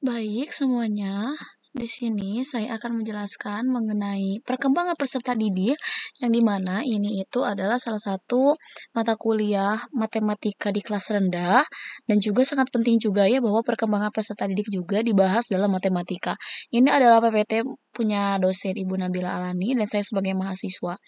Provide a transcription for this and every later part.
Baik semuanya, di sini saya akan menjelaskan mengenai perkembangan peserta didik yang dimana ini itu adalah salah satu mata kuliah matematika di kelas rendah dan juga sangat penting juga ya bahwa perkembangan peserta didik juga dibahas dalam matematika. Ini adalah PPT punya dosen Ibu Nabila Alani dan saya sebagai mahasiswa.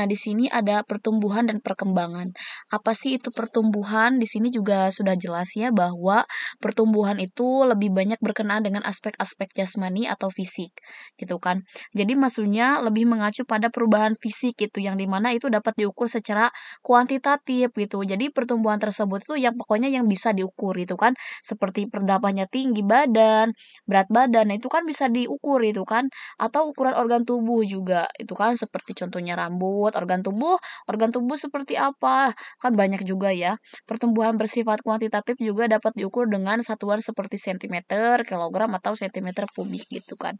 Nah, di sini ada pertumbuhan dan perkembangan. Apa sih itu pertumbuhan? Di sini juga sudah jelas ya bahwa pertumbuhan itu lebih banyak berkenaan dengan aspek-aspek jasmani rohani atau fisik gitu kan. Jadi maksudnya lebih mengacu pada perubahan fisik gitu yang dimana itu dapat diukur secara kuantitatif gitu. Jadi pertumbuhan tersebut itu yang pokoknya yang bisa diukur itu kan. Seperti perdapannya tinggi badan, berat badan itu kan bisa diukur itu kan atau ukuran organ tubuh juga itu kan seperti contohnya rambut, organ tubuh, organ tubuh seperti apa? Kan banyak juga ya. Pertumbuhan bersifat kuantitatif juga dapat diukur dengan satuan seperti sentimeter, kilogram atau sentimeter kubik gitu kan.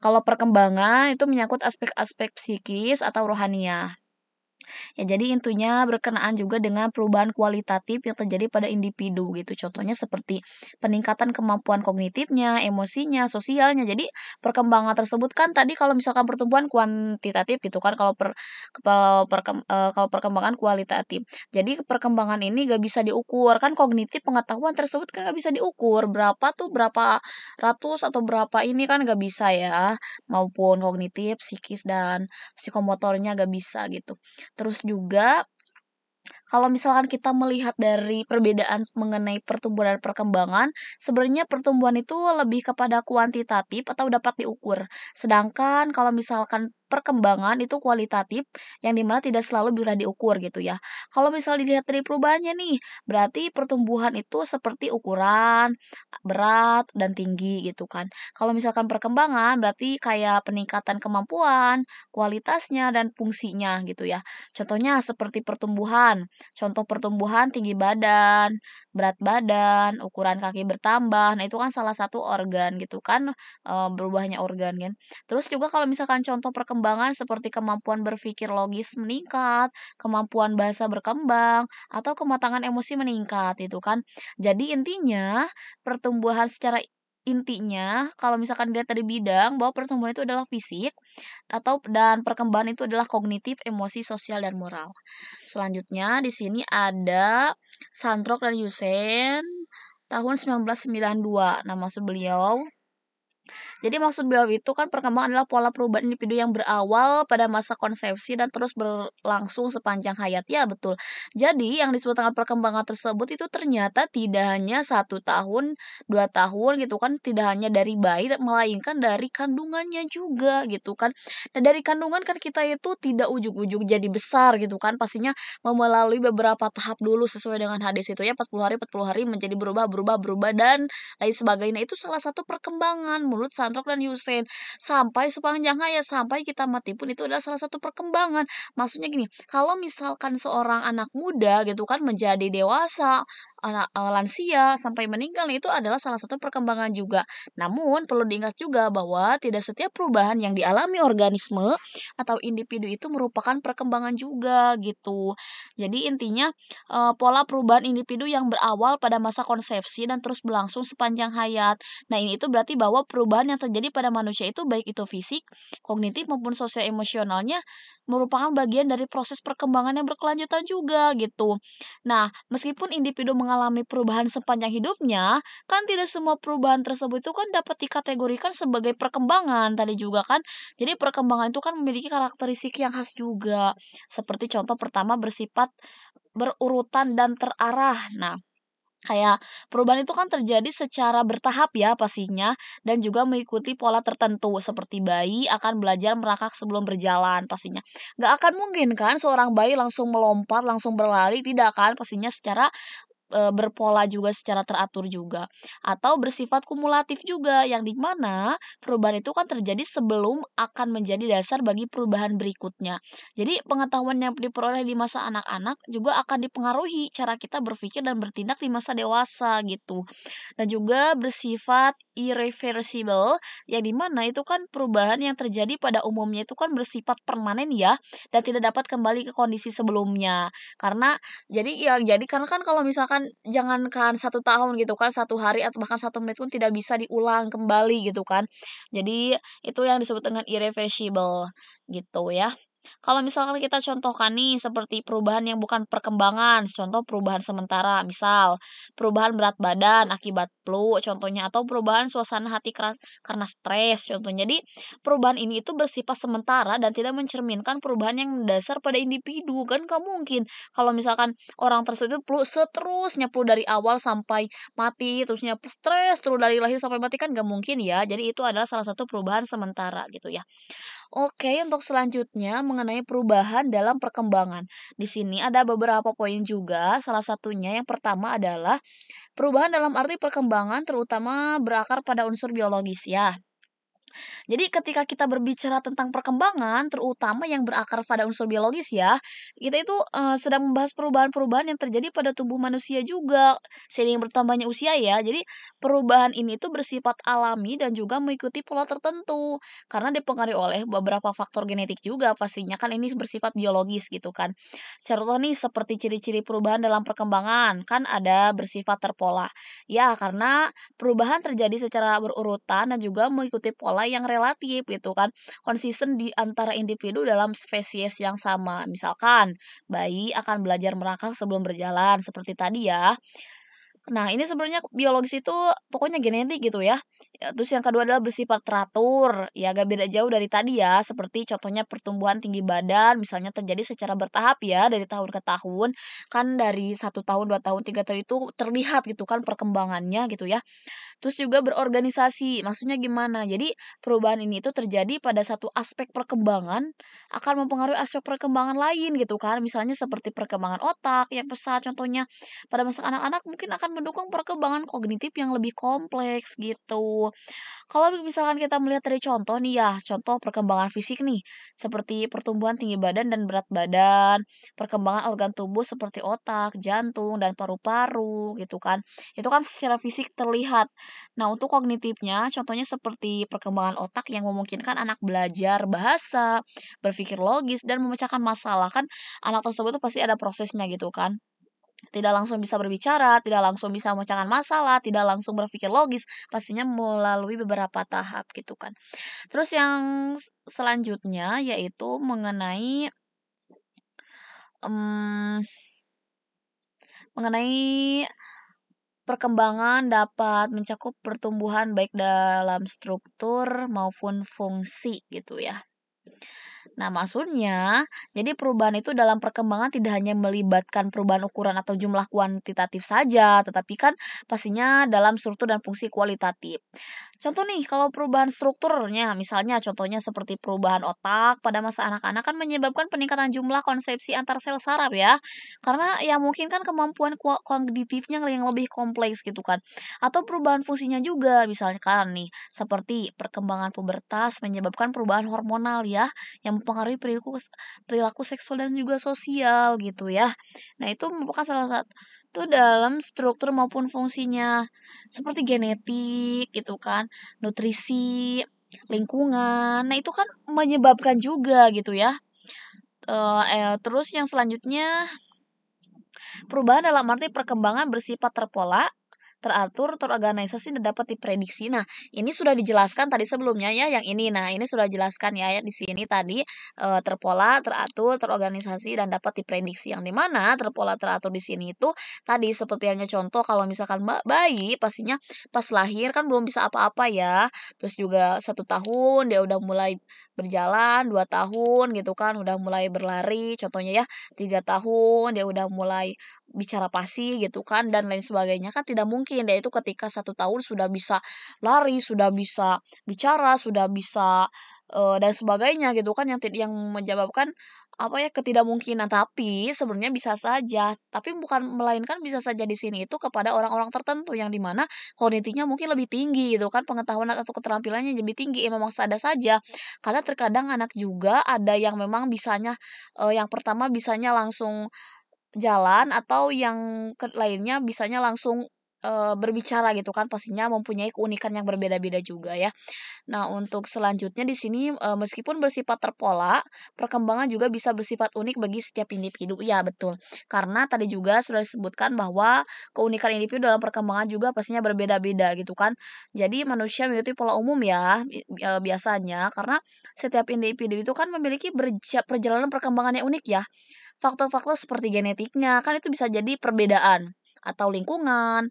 Kalau perkembangan itu menyangkut aspek-aspek psikis atau rohania. Ya, jadi intinya berkenaan juga dengan perubahan kualitatif yang terjadi pada individu gitu. Contohnya seperti peningkatan kemampuan kognitifnya, emosinya, sosialnya. Jadi perkembangan tersebut kan tadi kalau misalkan pertumbuhan kuantitatif gitu kan kalau per kalau, per, eh, kalau perkembangan kualitatif. Jadi perkembangan ini gak bisa diukur kan kognitif pengetahuan tersebut kan gak bisa diukur berapa tuh berapa ratus atau berapa ini kan gak bisa ya maupun kognitif, psikis dan psikomotornya gak bisa gitu. Terus juga kalau misalkan kita melihat dari perbedaan mengenai pertumbuhan dan perkembangan, sebenarnya pertumbuhan itu lebih kepada kuantitatif atau dapat diukur. Sedangkan kalau misalkan perkembangan itu kualitatif yang dimana tidak selalu bisa diukur gitu ya. Kalau misalnya dilihat dari perubahannya nih, berarti pertumbuhan itu seperti ukuran berat dan tinggi gitu kan. Kalau misalkan perkembangan berarti kayak peningkatan kemampuan, kualitasnya dan fungsinya gitu ya. Contohnya seperti pertumbuhan. Contoh pertumbuhan tinggi badan, berat badan, ukuran kaki bertambah. Nah, itu kan salah satu organ gitu kan eh, berubahnya organ kan. Terus juga kalau misalkan contoh perkembangan perkembangan seperti kemampuan berpikir logis meningkat, kemampuan bahasa berkembang, atau kematangan emosi meningkat itu kan. Jadi intinya pertumbuhan secara intinya kalau misalkan dia tadi bidang bahwa pertumbuhan itu adalah fisik atau dan perkembangan itu adalah kognitif, emosi, sosial dan moral. Selanjutnya di sini ada Santrok dan Yusen tahun 1992. nama maksud beliau jadi maksud beliau itu kan perkembangan adalah pola perubahan individu yang berawal pada masa konsepsi dan terus berlangsung sepanjang hayat. Ya betul. Jadi yang disebut dengan perkembangan tersebut itu ternyata tidak hanya satu tahun, dua tahun gitu kan, tidak hanya dari bayi, melainkan dari kandungannya juga gitu kan. Nah dari kandungan kan kita itu tidak ujuk-ujuk jadi besar gitu kan, pastinya melalui beberapa tahap dulu sesuai dengan hadis itu ya 40 hari 40 hari menjadi berubah berubah berubah dan lain sebagainya itu salah satu perkembangan menurut santri Sandrock dan sampai sepanjang hayat sampai kita mati pun itu adalah salah satu perkembangan maksudnya gini kalau misalkan seorang anak muda gitu kan menjadi dewasa anak eh, lansia sampai meninggal itu adalah salah satu perkembangan juga. Namun perlu diingat juga bahwa tidak setiap perubahan yang dialami organisme atau individu itu merupakan perkembangan juga gitu. Jadi intinya eh, pola perubahan individu yang berawal pada masa konsepsi dan terus berlangsung sepanjang hayat. Nah, ini itu berarti bahwa perubahan yang terjadi pada manusia itu baik itu fisik, kognitif maupun sosial emosionalnya merupakan bagian dari proses perkembangan yang berkelanjutan juga gitu. Nah, meskipun individu mengalami perubahan sepanjang hidupnya, kan tidak semua perubahan tersebut itu kan dapat dikategorikan sebagai perkembangan tadi juga kan. Jadi perkembangan itu kan memiliki karakteristik yang khas juga. Seperti contoh pertama bersifat berurutan dan terarah. Nah, kayak perubahan itu kan terjadi secara bertahap ya pastinya dan juga mengikuti pola tertentu seperti bayi akan belajar merangkak sebelum berjalan pastinya nggak akan mungkin kan seorang bayi langsung melompat langsung berlari tidak kan pastinya secara e, berpola juga secara teratur juga atau bersifat kumulatif juga yang dimana perubahan itu kan terjadi sebelum akan menjadi dasar bagi perubahan berikutnya. Jadi pengetahuan yang diperoleh di masa anak-anak juga akan dipengaruhi cara kita berpikir dan bertindak di masa dewasa gitu. Dan juga bersifat irreversible yang dimana itu kan perubahan yang terjadi pada umumnya itu kan bersifat permanen ya dan tidak dapat kembali ke kondisi sebelumnya. Karena jadi ya jadi karena kan kalau misalkan jangan jangankan satu tahun gitu kan satu hari atau bahkan satu menit pun tidak bisa diulang kembali gitu kan jadi itu yang disebut dengan irreversible gitu ya kalau misalkan kita contohkan nih seperti perubahan yang bukan perkembangan, contoh perubahan sementara, misal perubahan berat badan akibat flu contohnya atau perubahan suasana hati keras karena stres contohnya. Jadi perubahan ini itu bersifat sementara dan tidak mencerminkan perubahan yang dasar pada individu. Kan Gak mungkin kalau misalkan orang tersebut flu seterusnya flu dari awal sampai mati terusnya stres terus dari lahir sampai mati kan gak mungkin ya. Jadi itu adalah salah satu perubahan sementara gitu ya. Oke, untuk selanjutnya mengenai perubahan dalam perkembangan. Di sini ada beberapa poin juga. Salah satunya yang pertama adalah perubahan dalam arti perkembangan perkembangan terutama berakar pada unsur biologis ya. Jadi ketika kita berbicara tentang perkembangan, terutama yang berakar pada unsur biologis ya, kita itu uh, sedang membahas perubahan-perubahan yang terjadi pada tubuh manusia juga seiring bertambahnya usia ya. Jadi perubahan ini itu bersifat alami dan juga mengikuti pola tertentu karena dipengaruhi oleh beberapa faktor genetik juga pastinya kan ini bersifat biologis gitu kan. Contoh nih seperti ciri-ciri perubahan dalam perkembangan kan ada bersifat terpola. Ya karena perubahan terjadi secara berurutan dan juga mengikuti pola nilai yang relatif gitu kan, konsisten di antara individu dalam spesies yang sama. Misalkan, bayi akan belajar merangkak sebelum berjalan, seperti tadi ya. Nah, ini sebenarnya biologis itu pokoknya genetik gitu ya. Ya, terus yang kedua adalah bersifat teratur, ya agak beda jauh dari tadi ya, seperti contohnya pertumbuhan tinggi badan misalnya terjadi secara bertahap ya dari tahun ke tahun, kan dari satu tahun, dua tahun, tiga tahun itu terlihat gitu kan perkembangannya gitu ya. Terus juga berorganisasi, maksudnya gimana? Jadi perubahan ini itu terjadi pada satu aspek perkembangan akan mempengaruhi aspek perkembangan lain gitu kan, misalnya seperti perkembangan otak yang pesat contohnya pada masa anak-anak mungkin akan mendukung perkembangan kognitif yang lebih kompleks gitu. Kalau misalkan kita melihat dari contoh nih ya, contoh perkembangan fisik nih, seperti pertumbuhan tinggi badan dan berat badan, perkembangan organ tubuh seperti otak, jantung, dan paru-paru gitu kan. Itu kan secara fisik terlihat. Nah, untuk kognitifnya, contohnya seperti perkembangan otak yang memungkinkan anak belajar bahasa, berpikir logis, dan memecahkan masalah. Kan anak tersebut itu pasti ada prosesnya gitu kan tidak langsung bisa berbicara, tidak langsung bisa memecahkan masalah, tidak langsung berpikir logis, pastinya melalui beberapa tahap gitu kan. Terus yang selanjutnya yaitu mengenai um, mengenai perkembangan dapat mencakup pertumbuhan baik dalam struktur maupun fungsi gitu ya. Nah, maksudnya, jadi perubahan itu dalam perkembangan tidak hanya melibatkan perubahan ukuran atau jumlah kuantitatif saja, tetapi kan pastinya dalam struktur dan fungsi kualitatif. Contoh nih, kalau perubahan strukturnya, misalnya contohnya seperti perubahan otak pada masa anak-anak kan menyebabkan peningkatan jumlah konsepsi antar sel saraf ya. Karena ya mungkin kan kemampuan kognitifnya yang lebih kompleks gitu kan. Atau perubahan fungsinya juga, misalnya kan nih, seperti perkembangan pubertas menyebabkan perubahan hormonal ya, yang mempengaruhi perilaku perilaku seksual dan juga sosial gitu ya. Nah, itu merupakan salah satu dalam struktur maupun fungsinya seperti genetik gitu kan, nutrisi, lingkungan. Nah, itu kan menyebabkan juga gitu ya. Eh, eh, terus yang selanjutnya perubahan dalam arti perkembangan bersifat terpola teratur, terorganisasi, dan dapat diprediksi. Nah, ini sudah dijelaskan tadi sebelumnya ya, yang ini. Nah, ini sudah dijelaskan ya, ya di sini tadi e, terpola, teratur, terorganisasi, dan dapat diprediksi. Yang dimana terpola, teratur di sini itu tadi seperti hanya contoh kalau misalkan bayi pastinya pas lahir kan belum bisa apa-apa ya. Terus juga satu tahun dia udah mulai berjalan, dua tahun gitu kan udah mulai berlari. Contohnya ya tiga tahun dia udah mulai bicara pasti gitu kan dan lain sebagainya kan tidak mungkin ya itu ketika satu tahun sudah bisa lari sudah bisa bicara sudah bisa uh, dan sebagainya gitu kan yang yang menjawabkan apa ya ketidakmungkinan tapi sebenarnya bisa saja tapi bukan melainkan bisa saja di sini itu kepada orang-orang tertentu yang dimana kognitinya mungkin lebih tinggi gitu kan pengetahuan atau keterampilannya lebih tinggi ya memang ada saja karena terkadang anak juga ada yang memang bisanya eh, yang pertama bisanya langsung jalan atau yang lainnya bisanya langsung e, berbicara gitu kan pastinya mempunyai keunikan yang berbeda-beda juga ya. Nah, untuk selanjutnya di sini e, meskipun bersifat terpola, perkembangan juga bisa bersifat unik bagi setiap individu. Ya, betul. Karena tadi juga sudah disebutkan bahwa keunikan individu dalam perkembangan juga pastinya berbeda-beda gitu kan. Jadi manusia mengikuti pola umum ya e, biasanya karena setiap individu itu kan memiliki perjalanan perkembangannya unik ya faktor-faktor seperti genetiknya kan itu bisa jadi perbedaan atau lingkungan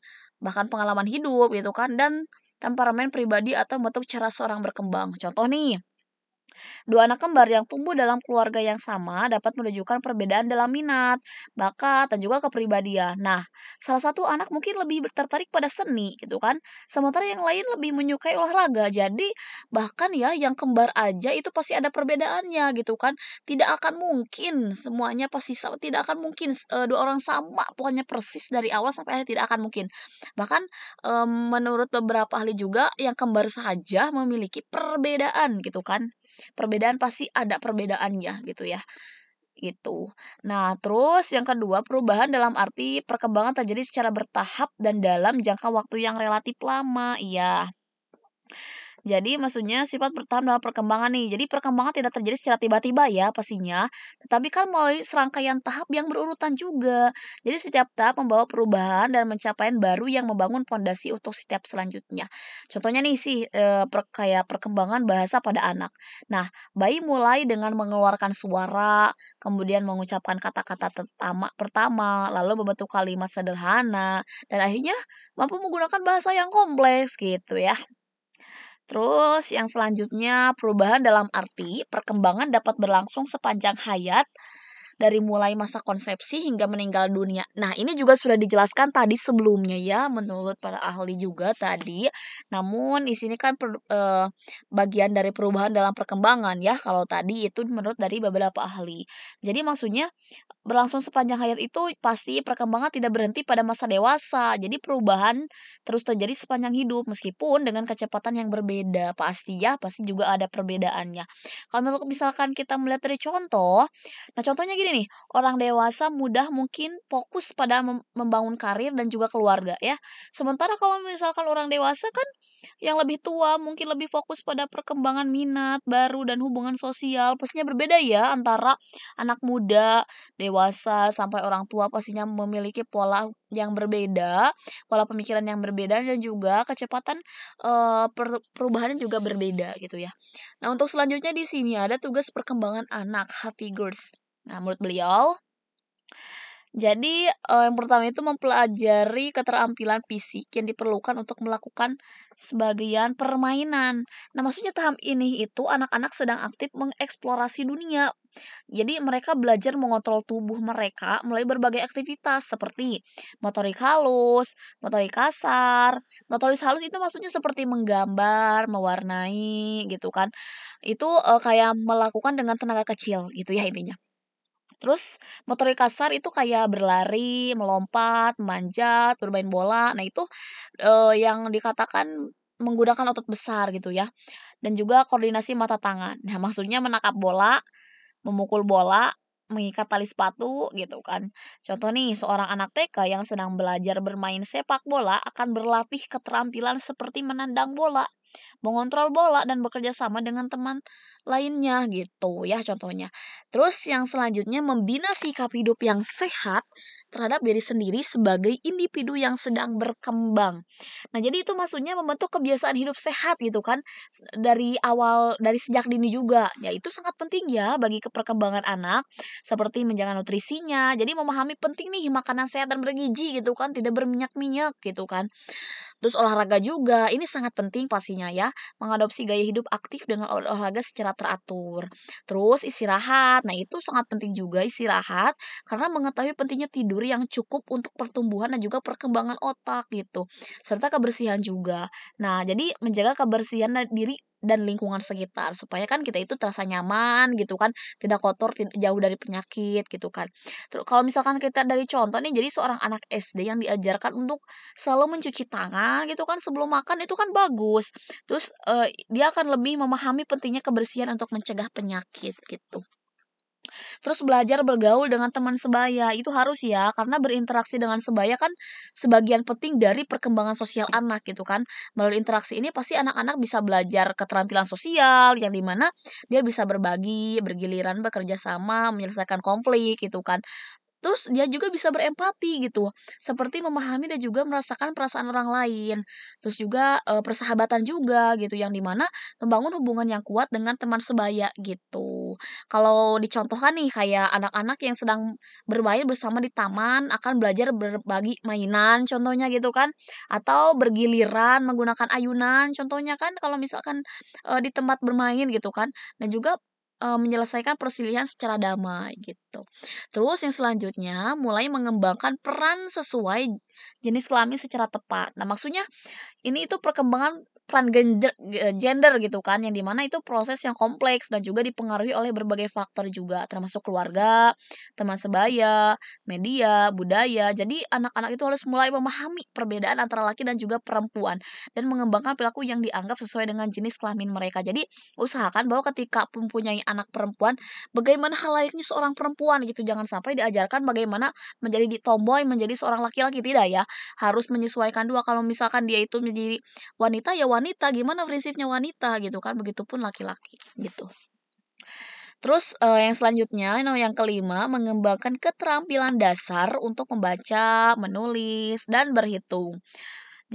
bahkan pengalaman hidup gitu kan dan temperamen pribadi atau bentuk cara seorang berkembang contoh nih Dua anak kembar yang tumbuh dalam keluarga yang sama dapat menunjukkan perbedaan dalam minat, bakat, dan juga kepribadian. Nah, salah satu anak mungkin lebih tertarik pada seni gitu kan, sementara yang lain lebih menyukai olahraga. Jadi, bahkan ya yang kembar aja itu pasti ada perbedaannya gitu kan. Tidak akan mungkin semuanya pasti sama, tidak akan mungkin e, dua orang sama pokoknya persis dari awal sampai akhir tidak akan mungkin. Bahkan e, menurut beberapa ahli juga yang kembar saja memiliki perbedaan gitu kan perbedaan pasti ada perbedaannya gitu ya gitu. Nah, terus yang kedua, perubahan dalam arti perkembangan terjadi secara bertahap dan dalam jangka waktu yang relatif lama. Iya. Jadi maksudnya sifat bertahan dalam perkembangan nih. Jadi perkembangan tidak terjadi secara tiba-tiba ya pastinya, tetapi kan melalui serangkaian tahap yang berurutan juga. Jadi setiap tahap membawa perubahan dan mencapai baru yang membangun fondasi untuk setiap selanjutnya. Contohnya nih sih e, per, kayak perkembangan bahasa pada anak. Nah, bayi mulai dengan mengeluarkan suara, kemudian mengucapkan kata-kata pertama, pertama, lalu membentuk kalimat sederhana dan akhirnya mampu menggunakan bahasa yang kompleks gitu ya. Terus yang selanjutnya perubahan dalam arti perkembangan dapat berlangsung sepanjang hayat dari mulai masa konsepsi hingga meninggal dunia. Nah, ini juga sudah dijelaskan tadi sebelumnya ya menurut para ahli juga tadi. Namun di sini kan per, eh, bagian dari perubahan dalam perkembangan ya kalau tadi itu menurut dari beberapa ahli. Jadi maksudnya berlangsung sepanjang hayat itu pasti perkembangan tidak berhenti pada masa dewasa. Jadi perubahan terus terjadi sepanjang hidup meskipun dengan kecepatan yang berbeda. Pasti ya, pasti juga ada perbedaannya. Kalau misalkan kita melihat dari contoh, nah contohnya gini gini nih, orang dewasa mudah mungkin fokus pada membangun karir dan juga keluarga ya. Sementara kalau misalkan orang dewasa kan yang lebih tua mungkin lebih fokus pada perkembangan minat baru dan hubungan sosial. Pastinya berbeda ya antara anak muda, dewasa sampai orang tua pastinya memiliki pola yang berbeda, pola pemikiran yang berbeda dan juga kecepatan uh, perubahannya juga berbeda gitu ya. Nah, untuk selanjutnya di sini ada tugas perkembangan anak, Happy Girls. Nah, menurut beliau, jadi eh, yang pertama itu mempelajari keterampilan fisik yang diperlukan untuk melakukan sebagian permainan. Nah, maksudnya tahap ini itu anak-anak sedang aktif mengeksplorasi dunia. Jadi mereka belajar mengontrol tubuh mereka melalui berbagai aktivitas seperti motorik halus, motorik kasar. Motorik halus itu maksudnya seperti menggambar, mewarnai gitu kan. Itu eh, kayak melakukan dengan tenaga kecil gitu ya intinya. Terus motorik kasar itu kayak berlari, melompat, memanjat, bermain bola. Nah, itu uh, yang dikatakan menggunakan otot besar gitu ya. Dan juga koordinasi mata tangan. Nah, maksudnya menangkap bola, memukul bola, mengikat tali sepatu gitu kan. Contoh nih, seorang anak TK yang sedang belajar bermain sepak bola akan berlatih keterampilan seperti menandang bola, mengontrol bola dan bekerja sama dengan teman lainnya gitu ya contohnya. Terus yang selanjutnya membina sikap hidup yang sehat terhadap diri sendiri sebagai individu yang sedang berkembang. Nah, jadi itu maksudnya membentuk kebiasaan hidup sehat gitu kan dari awal dari sejak dini juga. Ya, itu sangat penting ya bagi perkembangan anak seperti menjaga nutrisinya. Jadi memahami penting nih makanan sehat dan bergizi gitu kan, tidak berminyak-minyak gitu kan. Terus olahraga juga, ini sangat penting pastinya ya, mengadopsi gaya hidup aktif dengan olahraga secara teratur. Terus istirahat, nah itu sangat penting juga istirahat karena mengetahui pentingnya tidur yang cukup untuk pertumbuhan dan juga perkembangan otak gitu, serta kebersihan juga. Nah jadi menjaga kebersihan diri dan lingkungan sekitar supaya kan kita itu terasa nyaman gitu kan tidak kotor jauh dari penyakit gitu kan terus kalau misalkan kita dari contoh nih jadi seorang anak SD yang diajarkan untuk selalu mencuci tangan gitu kan sebelum makan itu kan bagus terus uh, dia akan lebih memahami pentingnya kebersihan untuk mencegah penyakit gitu Terus belajar bergaul dengan teman sebaya itu harus ya karena berinteraksi dengan sebaya kan sebagian penting dari perkembangan sosial anak gitu kan. Melalui interaksi ini pasti anak-anak bisa belajar keterampilan sosial yang dimana dia bisa berbagi, bergiliran, bekerja sama, menyelesaikan konflik gitu kan. Terus dia juga bisa berempati gitu, seperti memahami dan juga merasakan perasaan orang lain. Terus juga e, persahabatan juga gitu, yang dimana membangun hubungan yang kuat dengan teman sebaya gitu. Kalau dicontohkan nih kayak anak-anak yang sedang bermain bersama di taman akan belajar berbagi mainan, contohnya gitu kan, atau bergiliran menggunakan ayunan, contohnya kan kalau misalkan e, di tempat bermain gitu kan, dan juga Eh, menyelesaikan perselisihan secara damai gitu. Terus yang selanjutnya mulai mengembangkan peran sesuai jenis kelamin secara tepat. Nah, maksudnya ini itu perkembangan peran gender, gender gitu kan yang dimana itu proses yang kompleks dan juga dipengaruhi oleh berbagai faktor juga termasuk keluarga teman sebaya media budaya jadi anak-anak itu harus mulai memahami perbedaan antara laki dan juga perempuan dan mengembangkan perilaku yang dianggap sesuai dengan jenis kelamin mereka jadi usahakan bahwa ketika mempunyai anak perempuan bagaimana hal layaknya seorang perempuan gitu jangan sampai diajarkan bagaimana menjadi tomboy menjadi seorang laki-laki tidak ya harus menyesuaikan dua kalau misalkan dia itu menjadi wanita ya wanita wanita gimana prinsipnya wanita gitu kan begitupun laki-laki gitu Terus uh, yang selanjutnya yang kelima mengembangkan keterampilan dasar untuk membaca, menulis dan berhitung.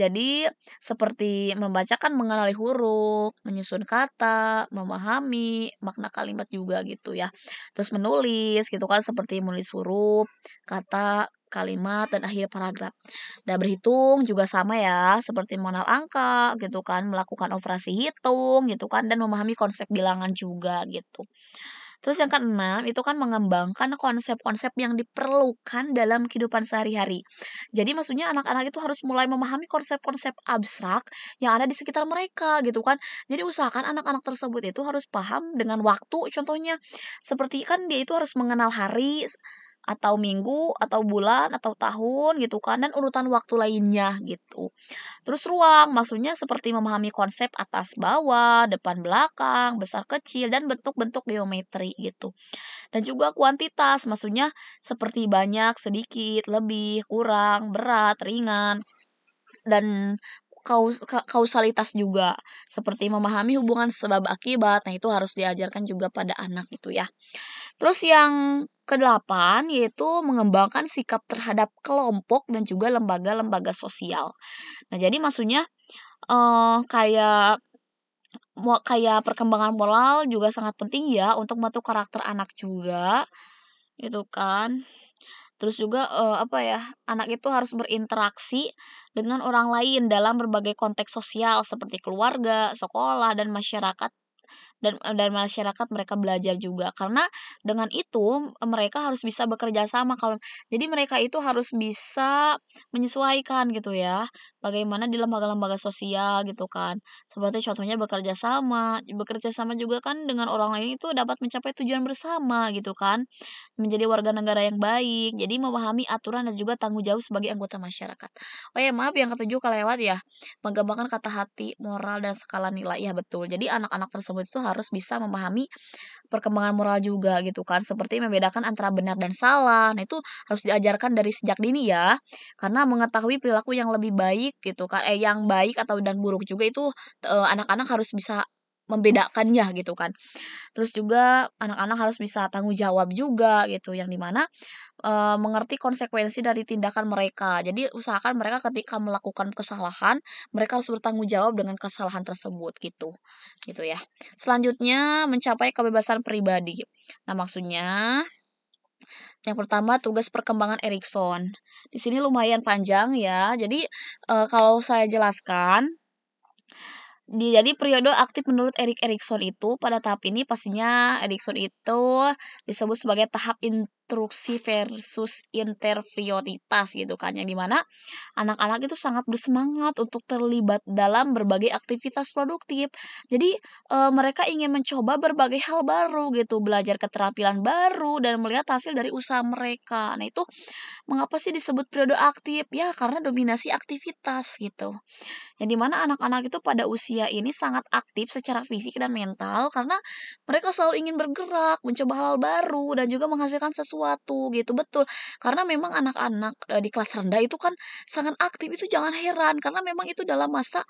Jadi seperti membacakan mengenali huruf, menyusun kata, memahami makna kalimat juga gitu ya. Terus menulis gitu kan seperti menulis huruf, kata, kalimat dan akhir paragraf. Dan berhitung juga sama ya, seperti mengenal angka gitu kan, melakukan operasi hitung gitu kan dan memahami konsep bilangan juga gitu. Terus yang keenam itu kan mengembangkan konsep-konsep yang diperlukan dalam kehidupan sehari-hari. Jadi maksudnya anak-anak itu harus mulai memahami konsep-konsep abstrak yang ada di sekitar mereka gitu kan. Jadi usahakan anak-anak tersebut itu harus paham dengan waktu contohnya. Seperti kan dia itu harus mengenal hari, atau minggu atau bulan atau tahun gitu kan dan urutan waktu lainnya gitu. Terus ruang maksudnya seperti memahami konsep atas bawah, depan belakang, besar kecil dan bentuk-bentuk geometri gitu. Dan juga kuantitas maksudnya seperti banyak, sedikit, lebih, kurang, berat, ringan dan kausalitas juga seperti memahami hubungan sebab akibat nah itu harus diajarkan juga pada anak gitu ya Terus yang kedelapan yaitu mengembangkan sikap terhadap kelompok dan juga lembaga-lembaga sosial. Nah, jadi maksudnya uh, kayak kayak perkembangan moral juga sangat penting ya untuk membentuk karakter anak juga gitu kan terus juga uh, apa ya anak itu harus berinteraksi dengan orang lain dalam berbagai konteks sosial seperti keluarga sekolah dan masyarakat dan eh, dan masyarakat mereka belajar juga karena dengan itu mereka harus bisa bekerja sama kalau jadi mereka itu harus bisa menyesuaikan gitu ya bagaimana di lembaga-lembaga sosial gitu kan seperti contohnya bekerja sama bekerja sama juga kan dengan orang lain itu dapat mencapai tujuan bersama gitu kan menjadi warga negara yang baik jadi memahami aturan dan juga tanggung jawab sebagai anggota masyarakat oh ya maaf yang ketujuh kelewat ya menggambarkan kata hati moral dan skala nilai ya betul jadi anak-anak tersebut itu harus bisa memahami perkembangan moral juga gitu kan seperti membedakan antara benar dan salah nah itu harus diajarkan dari sejak dini ya karena mengetahui perilaku yang lebih baik gitu kan eh yang baik atau dan buruk juga itu eh, anak-anak e, harus bisa membedakannya gitu kan. Terus juga anak-anak harus bisa tanggung jawab juga gitu yang dimana e, mengerti konsekuensi dari tindakan mereka. Jadi usahakan mereka ketika melakukan kesalahan mereka harus bertanggung jawab dengan kesalahan tersebut gitu. Gitu ya. Selanjutnya mencapai kebebasan pribadi. Nah maksudnya yang pertama tugas perkembangan Erikson. Di sini lumayan panjang ya. Jadi e, kalau saya jelaskan jadi periode aktif menurut Erik Erikson itu pada tahap ini pastinya Erikson itu disebut sebagai tahap in instruksi versus interprioritas gitu kan yang dimana anak-anak itu sangat bersemangat untuk terlibat dalam berbagai aktivitas produktif jadi e, mereka ingin mencoba berbagai hal baru gitu belajar keterampilan baru dan melihat hasil dari usaha mereka nah itu mengapa sih disebut periode aktif ya karena dominasi aktivitas gitu yang dimana anak-anak itu pada usia ini sangat aktif secara fisik dan mental karena mereka selalu ingin bergerak mencoba hal, -hal baru dan juga menghasilkan sesuatu sesuatu gitu betul karena memang anak-anak e, di kelas rendah itu kan sangat aktif itu jangan heran karena memang itu dalam masa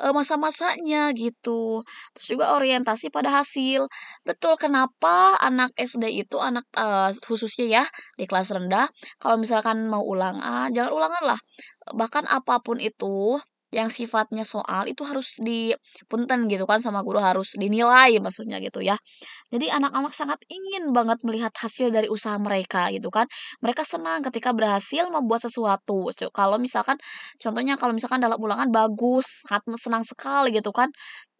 e, masa-masanya gitu terus juga orientasi pada hasil betul kenapa anak SD itu anak e, khususnya ya di kelas rendah kalau misalkan mau ulangan ah, jangan ulangan lah bahkan apapun itu yang sifatnya soal itu harus dipunten gitu kan sama guru harus dinilai maksudnya gitu ya. Jadi anak-anak sangat ingin banget melihat hasil dari usaha mereka gitu kan. Mereka senang ketika berhasil membuat sesuatu. Kalau misalkan contohnya kalau misalkan dalam ulangan bagus, senang sekali gitu kan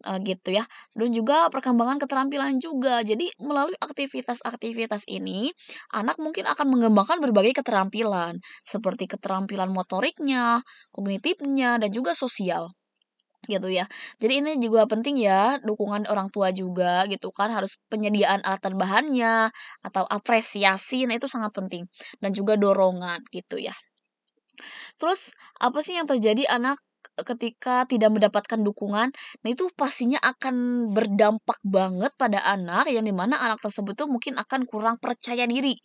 uh, gitu ya. Dan juga perkembangan keterampilan juga. Jadi melalui aktivitas-aktivitas ini anak mungkin akan mengembangkan berbagai keterampilan seperti keterampilan motoriknya, kognitifnya dan juga sosial gitu ya. Jadi ini juga penting ya dukungan orang tua juga gitu kan harus penyediaan alat dan bahannya atau apresiasi nah itu sangat penting dan juga dorongan gitu ya. Terus apa sih yang terjadi anak ketika tidak mendapatkan dukungan, nah itu pastinya akan berdampak banget pada anak yang dimana anak tersebut tuh mungkin akan kurang percaya diri,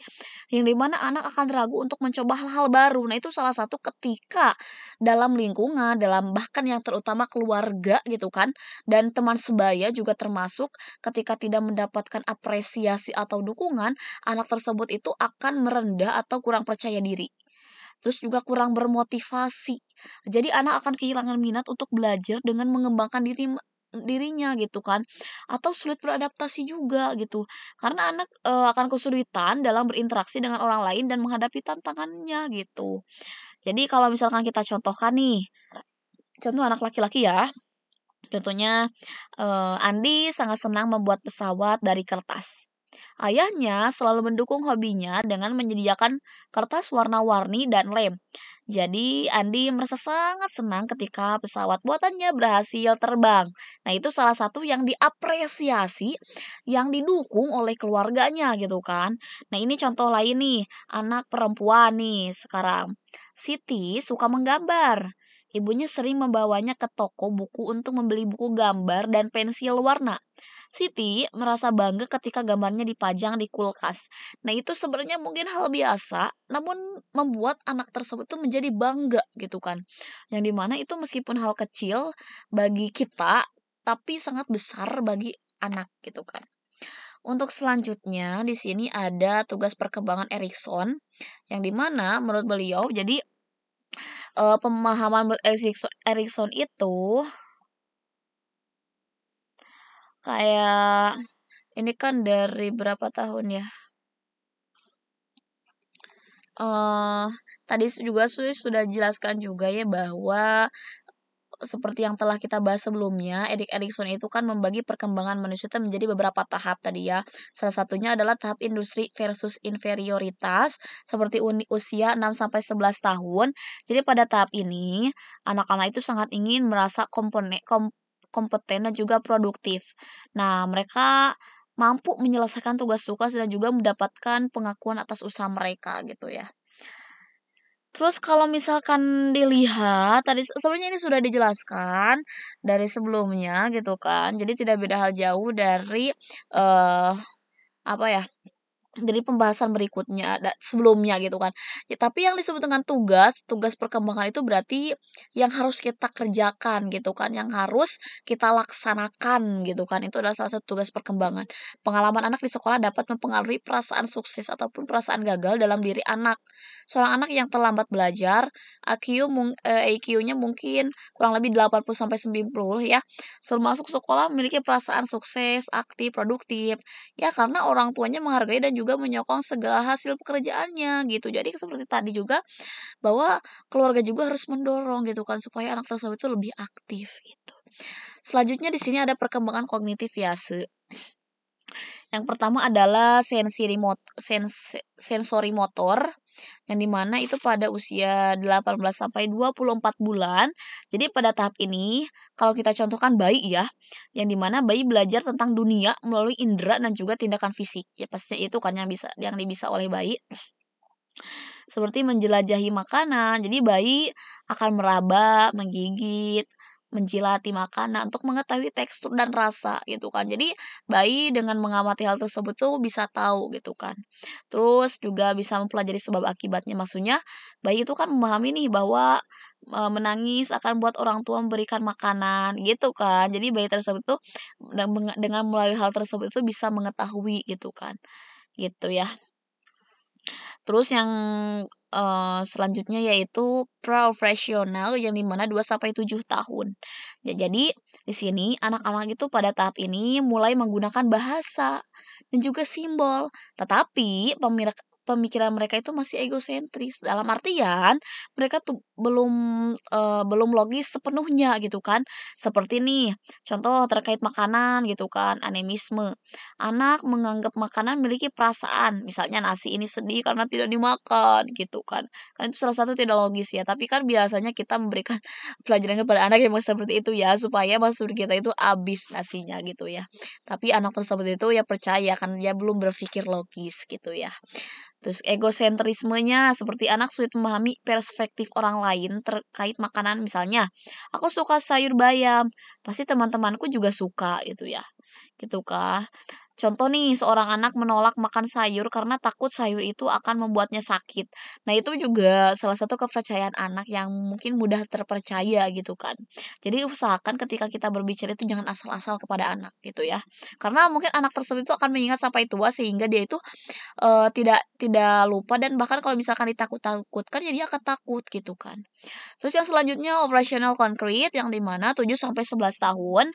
yang dimana anak akan ragu untuk mencoba hal-hal baru. Nah itu salah satu ketika dalam lingkungan, dalam bahkan yang terutama keluarga gitu kan, dan teman sebaya juga termasuk ketika tidak mendapatkan apresiasi atau dukungan, anak tersebut itu akan merendah atau kurang percaya diri terus juga kurang bermotivasi. Jadi anak akan kehilangan minat untuk belajar dengan mengembangkan diri dirinya gitu kan atau sulit beradaptasi juga gitu karena anak e, akan kesulitan dalam berinteraksi dengan orang lain dan menghadapi tantangannya gitu jadi kalau misalkan kita contohkan nih contoh anak laki-laki ya contohnya e, Andi sangat senang membuat pesawat dari kertas Ayahnya selalu mendukung hobinya dengan menyediakan kertas warna-warni dan lem. Jadi Andi merasa sangat senang ketika pesawat buatannya berhasil terbang. Nah itu salah satu yang diapresiasi, yang didukung oleh keluarganya gitu kan. Nah ini contoh lain nih, anak perempuan nih sekarang. Siti suka menggambar. Ibunya sering membawanya ke toko buku untuk membeli buku gambar dan pensil warna. Siti merasa bangga ketika gambarnya dipajang di kulkas. Nah, itu sebenarnya mungkin hal biasa, namun membuat anak tersebut tuh menjadi bangga gitu kan. Yang dimana itu meskipun hal kecil bagi kita, tapi sangat besar bagi anak gitu kan. Untuk selanjutnya, di sini ada tugas perkembangan Erikson, yang dimana menurut beliau, jadi uh, pemahaman Erikson itu kayak ini kan dari berapa tahun ya uh, tadi juga Sui sudah jelaskan juga ya bahwa seperti yang telah kita bahas sebelumnya, Erik Erikson itu kan membagi perkembangan manusia menjadi beberapa tahap tadi ya. Salah satunya adalah tahap industri versus inferioritas seperti usia 6 sampai 11 tahun. Jadi pada tahap ini, anak-anak itu sangat ingin merasa komponen kom kompeten dan juga produktif. Nah, mereka mampu menyelesaikan tugas-tugas dan juga mendapatkan pengakuan atas usaha mereka gitu ya. Terus kalau misalkan dilihat tadi sebenarnya ini sudah dijelaskan dari sebelumnya gitu kan. Jadi tidak beda hal jauh dari uh, apa ya? dari pembahasan berikutnya sebelumnya gitu kan. Ya, tapi yang disebut dengan tugas, tugas perkembangan itu berarti yang harus kita kerjakan gitu kan, yang harus kita laksanakan gitu kan. Itu adalah salah satu tugas perkembangan. Pengalaman anak di sekolah dapat mempengaruhi perasaan sukses ataupun perasaan gagal dalam diri anak. Seorang anak yang terlambat belajar, IQ IQ-nya eh, mungkin kurang lebih 80 sampai 90 ya. Suruh masuk sekolah memiliki perasaan sukses, aktif, produktif. Ya karena orang tuanya menghargai dan juga menyokong segala hasil pekerjaannya gitu. Jadi seperti tadi juga bahwa keluarga juga harus mendorong gitu kan supaya anak tersebut itu lebih aktif gitu. Selanjutnya di sini ada perkembangan kognitif Yase. Yang pertama adalah sensori motor, sens, sensori motor yang dimana itu pada usia 18 sampai 24 bulan. Jadi pada tahap ini kalau kita contohkan bayi ya, yang dimana bayi belajar tentang dunia melalui indera dan juga tindakan fisik. Ya pasti itu kan yang bisa yang bisa oleh bayi seperti menjelajahi makanan. Jadi bayi akan meraba, menggigit, menjilati makanan untuk mengetahui tekstur dan rasa gitu kan. Jadi bayi dengan mengamati hal tersebut tuh bisa tahu gitu kan. Terus juga bisa mempelajari sebab akibatnya. Maksudnya bayi itu kan memahami nih bahwa e, menangis akan buat orang tua memberikan makanan gitu kan. Jadi bayi tersebut tuh dengan melalui hal tersebut itu bisa mengetahui gitu kan. Gitu ya. Terus yang uh, selanjutnya yaitu profesional yang dimana 2 sampai 7 tahun. jadi di sini anak-anak itu pada tahap ini mulai menggunakan bahasa dan juga simbol. Tetapi pemilik pemikiran mereka itu masih egosentris dalam artian mereka tuh belum uh, belum logis sepenuhnya gitu kan seperti nih contoh terkait makanan gitu kan anemisme anak menganggap makanan memiliki perasaan misalnya nasi ini sedih karena tidak dimakan gitu kan kan itu salah satu tidak logis ya tapi kan biasanya kita memberikan pelajaran kepada anak yang seperti itu ya supaya maksud kita itu habis nasinya gitu ya tapi anak tersebut itu ya percaya kan dia belum berpikir logis gitu ya Terus egosentrismenya seperti anak sulit memahami perspektif orang lain terkait makanan misalnya. Aku suka sayur bayam, pasti teman-temanku juga suka gitu ya. Gitu kah? Contoh nih, seorang anak menolak makan sayur karena takut sayur itu akan membuatnya sakit. Nah, itu juga salah satu kepercayaan anak yang mungkin mudah terpercaya gitu kan. Jadi, usahakan ketika kita berbicara itu jangan asal-asal kepada anak gitu ya. Karena mungkin anak tersebut itu akan mengingat sampai tua sehingga dia itu uh, tidak tidak lupa dan bahkan kalau misalkan ditakut-takutkan jadi ya dia akan takut gitu kan. Terus yang selanjutnya operational concrete yang dimana 7 sampai 11 tahun.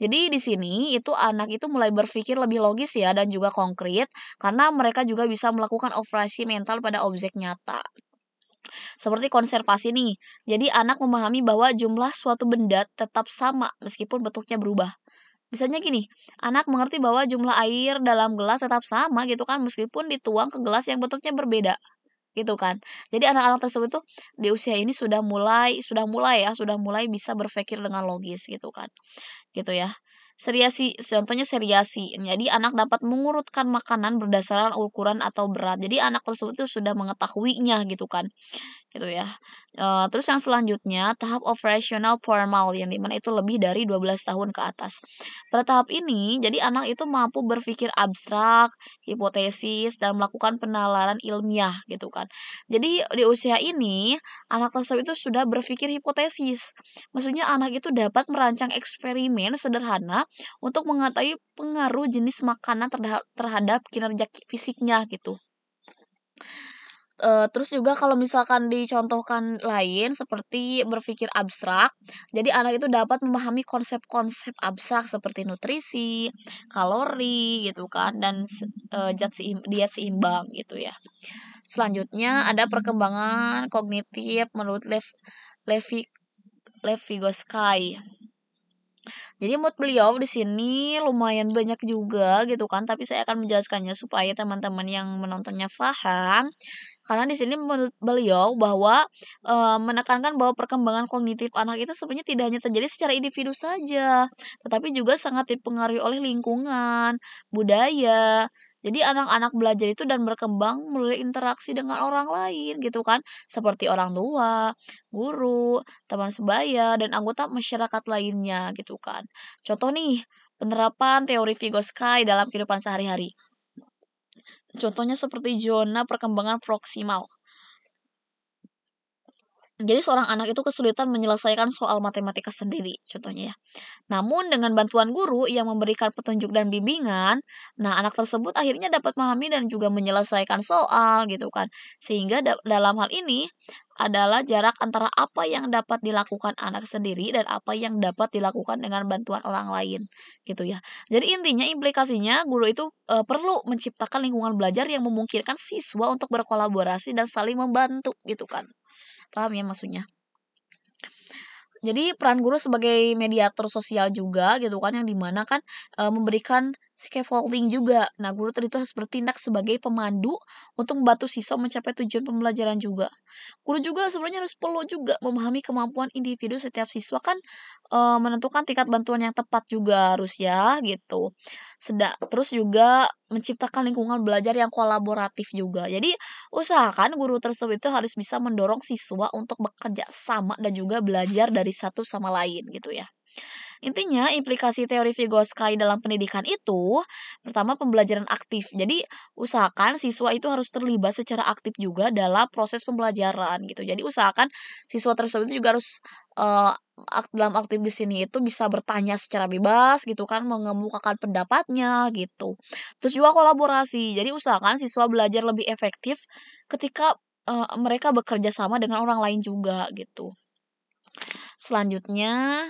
Jadi di sini itu anak itu mulai berpikir lebih logis ya dan juga konkret karena mereka juga bisa melakukan operasi mental pada objek nyata. Seperti konservasi nih. Jadi anak memahami bahwa jumlah suatu benda tetap sama meskipun bentuknya berubah. Misalnya gini, anak mengerti bahwa jumlah air dalam gelas tetap sama gitu kan meskipun dituang ke gelas yang bentuknya berbeda gitu kan. Jadi anak-anak tersebut tuh di usia ini sudah mulai sudah mulai ya, sudah mulai bisa berpikir dengan logis gitu kan. Gitu ya seriasi contohnya seriasi jadi anak dapat mengurutkan makanan berdasarkan ukuran atau berat jadi anak tersebut itu sudah mengetahuinya gitu kan gitu ya. Uh, terus yang selanjutnya tahap operasional formal yang dimana itu lebih dari 12 tahun ke atas. Pada tahap ini, jadi anak itu mampu berpikir abstrak, hipotesis, dan melakukan penalaran ilmiah gitu kan. Jadi di usia ini anak tersebut itu sudah berpikir hipotesis. Maksudnya anak itu dapat merancang eksperimen sederhana untuk mengetahui pengaruh jenis makanan terhadap kinerja fisiknya gitu uh, terus juga kalau misalkan dicontohkan lain seperti berpikir abstrak, jadi anak itu dapat memahami konsep-konsep abstrak seperti nutrisi, kalori gitu kan dan uh, diet seimbang gitu ya. Selanjutnya ada perkembangan kognitif menurut Lev Levi Levi Jadi mood beliau di sini lumayan banyak juga gitu kan, tapi saya akan menjelaskannya supaya teman-teman yang menontonnya paham. Karena di sini menurut beliau bahwa e, menekankan bahwa perkembangan kognitif anak itu sebenarnya tidak hanya terjadi secara individu saja, tetapi juga sangat dipengaruhi oleh lingkungan, budaya. Jadi anak-anak belajar itu dan berkembang melalui interaksi dengan orang lain gitu kan, seperti orang tua, guru, teman sebaya dan anggota masyarakat lainnya gitu kan. Contoh nih, penerapan teori Vygotsky dalam kehidupan sehari-hari. Contohnya seperti zona perkembangan proksimal. Jadi seorang anak itu kesulitan menyelesaikan soal matematika sendiri, contohnya ya. Namun dengan bantuan guru yang memberikan petunjuk dan bimbingan, nah anak tersebut akhirnya dapat memahami dan juga menyelesaikan soal gitu kan. Sehingga da dalam hal ini adalah jarak antara apa yang dapat dilakukan anak sendiri dan apa yang dapat dilakukan dengan bantuan orang lain gitu ya. Jadi intinya implikasinya guru itu e, perlu menciptakan lingkungan belajar yang memungkinkan siswa untuk berkolaborasi dan saling membantu gitu kan. Paham ya maksudnya? Jadi peran guru sebagai mediator sosial juga gitu kan yang dimana kan e, memberikan scaffolding juga. Nah, guru tadi itu harus bertindak sebagai pemandu untuk membantu siswa mencapai tujuan pembelajaran juga. Guru juga sebenarnya harus perlu juga memahami kemampuan individu setiap siswa kan e, menentukan tingkat bantuan yang tepat juga harus ya gitu. Sedak terus juga menciptakan lingkungan belajar yang kolaboratif juga. Jadi, usahakan guru tersebut itu harus bisa mendorong siswa untuk bekerja sama dan juga belajar dari satu sama lain gitu ya. Intinya, implikasi teori Vygotsky dalam pendidikan itu, pertama pembelajaran aktif. Jadi, usahakan siswa itu harus terlibat secara aktif juga dalam proses pembelajaran gitu. Jadi, usahakan siswa tersebut juga harus uh, dalam aktif di sini itu bisa bertanya secara bebas gitu kan mengemukakan pendapatnya gitu terus juga kolaborasi jadi usahakan siswa belajar lebih efektif ketika uh, mereka bekerja sama dengan orang lain juga gitu selanjutnya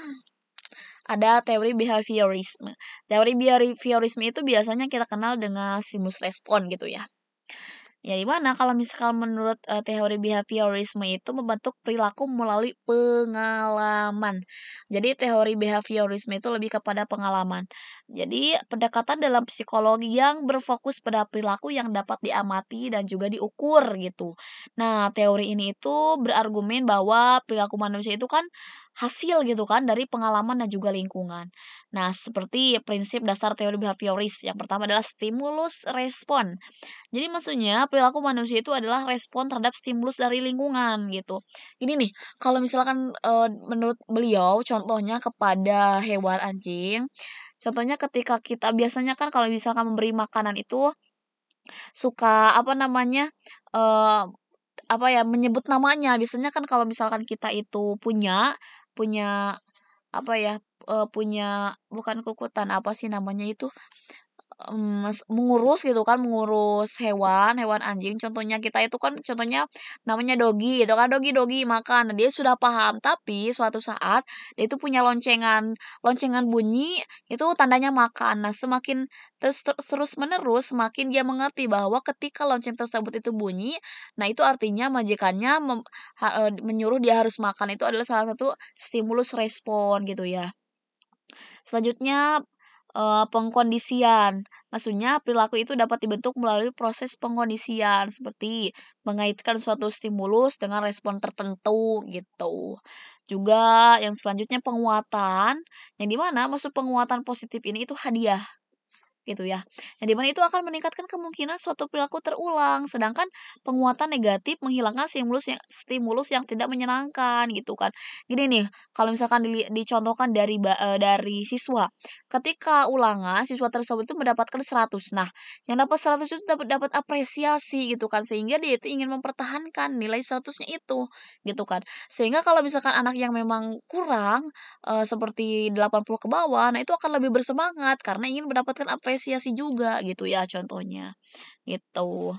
ada teori behaviorisme. Teori behaviorisme itu biasanya kita kenal dengan stimulus respon gitu ya. Ya di mana kalau misalkan menurut uh, teori behaviorisme itu membentuk perilaku melalui pengalaman. Jadi teori behaviorisme itu lebih kepada pengalaman. Jadi pendekatan dalam psikologi yang berfokus pada perilaku yang dapat diamati dan juga diukur gitu. Nah, teori ini itu berargumen bahwa perilaku manusia itu kan hasil gitu kan dari pengalaman dan juga lingkungan. Nah, seperti prinsip dasar teori behavioris, yang pertama adalah stimulus respon. Jadi maksudnya perilaku manusia itu adalah respon terhadap stimulus dari lingkungan gitu. Ini nih, kalau misalkan e, menurut beliau contohnya kepada hewan anjing, contohnya ketika kita biasanya kan kalau misalkan memberi makanan itu suka apa namanya e, apa ya menyebut namanya biasanya kan kalau misalkan kita itu punya punya apa ya e, punya bukan kukutan apa sih namanya itu um, mengurus gitu kan mengurus hewan hewan anjing contohnya kita itu kan contohnya namanya dogi gitu kan dogi dogi makan nah, dia sudah paham tapi suatu saat dia itu punya loncengan loncengan bunyi itu tandanya makan nah semakin terus terus menerus semakin dia mengerti bahwa ketika lonceng tersebut itu bunyi nah itu artinya majikannya mem, ha, e, menyuruh dia harus makan itu adalah salah satu stimulus respon gitu ya Selanjutnya uh, pengkondisian. Maksudnya perilaku itu dapat dibentuk melalui proses pengkondisian seperti mengaitkan suatu stimulus dengan respon tertentu gitu. Juga yang selanjutnya penguatan, yang dimana maksud penguatan positif ini itu hadiah gitu ya. Yang dimana itu akan meningkatkan kemungkinan suatu perilaku terulang, sedangkan penguatan negatif menghilangkan stimulus yang stimulus yang tidak menyenangkan gitu kan. Gini nih, kalau misalkan dicontohkan dari eh, dari siswa, ketika ulangan siswa tersebut itu mendapatkan 100. Nah, yang dapat 100 itu dapat dapat apresiasi gitu kan, sehingga dia itu ingin mempertahankan nilai 100-nya itu gitu kan. Sehingga kalau misalkan anak yang memang kurang e, seperti 80 ke bawah, nah itu akan lebih bersemangat karena ingin mendapatkan apresiasi apresiasi juga gitu ya contohnya gitu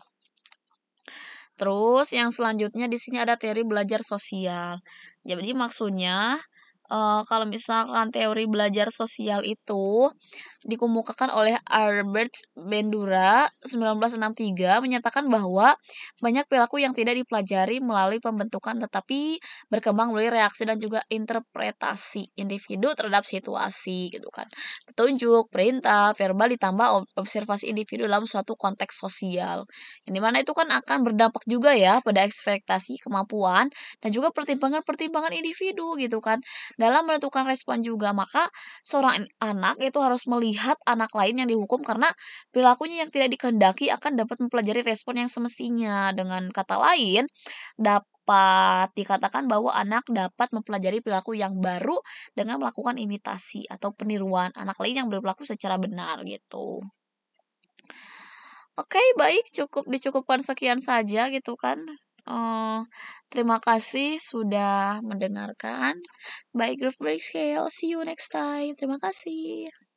terus yang selanjutnya di sini ada teori belajar sosial jadi maksudnya eh, kalau misalkan teori belajar sosial itu dikemukakan oleh Albert Bandura 1963 menyatakan bahwa banyak perilaku yang tidak dipelajari melalui pembentukan tetapi berkembang melalui reaksi dan juga interpretasi individu terhadap situasi gitu kan. Petunjuk, perintah, verbal ditambah observasi individu dalam suatu konteks sosial. Yang dimana itu kan akan berdampak juga ya pada ekspektasi, kemampuan, dan juga pertimbangan-pertimbangan individu gitu kan. Dalam menentukan respon juga, maka seorang anak itu harus melihat melihat anak lain yang dihukum karena perilakunya yang tidak dikehendaki akan dapat mempelajari respon yang semestinya. Dengan kata lain, dapat dikatakan bahwa anak dapat mempelajari perilaku yang baru dengan melakukan imitasi atau peniruan anak lain yang berperilaku secara benar gitu. Oke, okay, baik cukup dicukupkan sekian saja gitu kan. Uh, terima kasih sudah mendengarkan. Baik, Groove Break Scale. See you next time. Terima kasih.